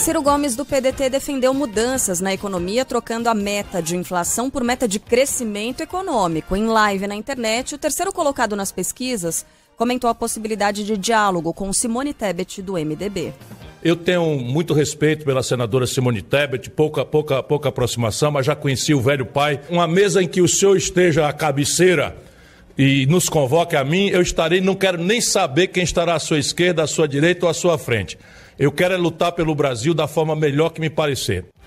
Ciro Gomes do PDT defendeu mudanças na economia, trocando a meta de inflação por meta de crescimento econômico. Em live na internet, o terceiro colocado nas pesquisas comentou a possibilidade de diálogo com Simone Tebet do MDB. Eu tenho muito respeito pela senadora Simone Tebet, pouca, pouca, pouca aproximação, mas já conheci o velho pai. Uma mesa em que o senhor esteja à cabeceira e nos convoque a mim, eu estarei, não quero nem saber quem estará à sua esquerda, à sua direita ou à sua frente. Eu quero é lutar pelo Brasil da forma melhor que me parecer.